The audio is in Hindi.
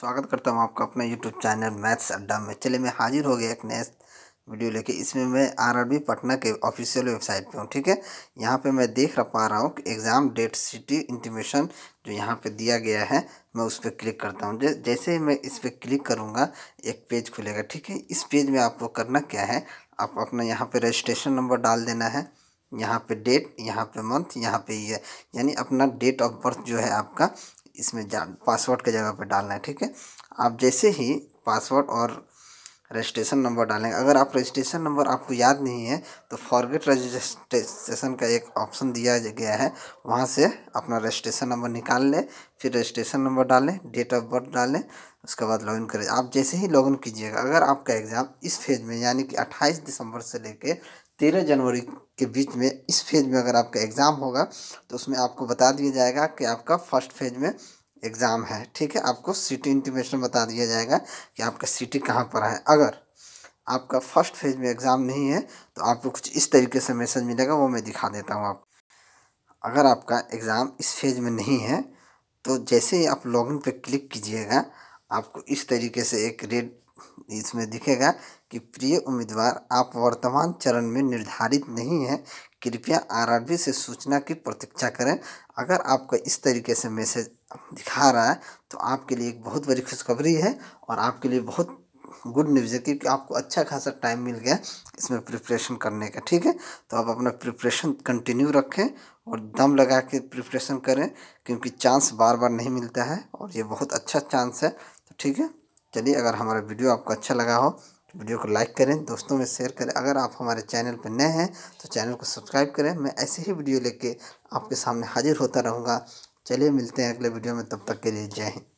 स्वागत करता हूं आपका अपने यूट्यूब चैनल मैथ्स अड्डा में चले मैं हाजिर हो गया एक नए वीडियो लेके इसमें मैं आरआरबी पटना के ऑफिशियल वेबसाइट पे हूँ ठीक है यहाँ पे मैं देख पा रहा हूँ कि एग्ज़ाम डेट सिटी इंटीमेशन जो यहाँ पे दिया गया है मैं उस पर क्लिक करता हूँ जैसे ही मैं इस पर क्लिक करूँगा एक पेज खुलेगा ठीक है इस पेज में आपको करना क्या है आप अपना यहाँ पर रजिस्ट्रेशन नंबर डाल देना है यहाँ पे डेट यहाँ पे मंथ यहाँ पे ये यानी अपना डेट ऑफ बर्थ जो है आपका इसमें पासवर्ड के जगह पर डालना है ठीक है आप जैसे ही पासवर्ड और रजिस्ट्रेशन नंबर डालेंगे अगर आप रजिस्ट्रेशन नंबर आपको याद नहीं है तो फॉरगेट रजिस्ट्रेशन का एक ऑप्शन दिया गया है वहाँ से अपना रजिस्ट्रेशन नंबर निकाल लें फिर रजिस्ट्रेशन नंबर डालें डेट ऑफ बर्थ डालें उसके बाद लॉगिन करें आप जैसे ही लॉगिन कीजिएगा अगर आपका एग्ज़ाम इस फेज में यानी कि 28 दिसंबर से लेकर तेरह जनवरी के बीच में इस फेज में अगर आपका एग्ज़ाम होगा तो उसमें आपको बता दिया जाएगा कि आपका फर्स्ट फेज में एग्ज़ाम है ठीक है आपको सिटी इंटीमेशन बता दिया जाएगा कि आपका सिटी कहाँ पर है अगर आपका फर्स्ट फेज में एग्ज़ाम नहीं है तो आपको कुछ इस तरीके से मैसेज मिलेगा वो मैं दिखा देता हूँ आप अगर आपका एग्ज़ाम इस फेज में नहीं है तो जैसे ही आप लॉगिन पर क्लिक कीजिएगा आपको इस तरीके से एक रेड इसमें दिखेगा कि प्रिय उम्मीदवार आप वर्तमान चरण में निर्धारित नहीं हैं कृपया आरआरबी से सूचना की प्रतीक्षा करें अगर आपका इस तरीके से मैसेज दिखा रहा है तो आपके लिए एक बहुत बड़ी खुशखबरी है और आपके लिए बहुत गुड न्यूज़ है क्योंकि आपको अच्छा खासा टाइम मिल गया इसमें प्रिपरेशन करने का ठीक है तो आप अपना प्रिपरेशन कंटिन्यू रखें और दम लगा के प्रिपरेशन करें क्योंकि चांस बार बार नहीं मिलता है और ये बहुत अच्छा चांस है तो ठीक है चलिए अगर हमारा वीडियो आपको अच्छा लगा हो तो वीडियो को लाइक करें दोस्तों में शेयर करें अगर आप हमारे चैनल पर नए हैं तो चैनल को सब्सक्राइब करें मैं ऐसे ही वीडियो लेके आपके सामने हाजिर होता रहूँगा चलिए मिलते हैं अगले वीडियो में तब तक के लिए जय हिंद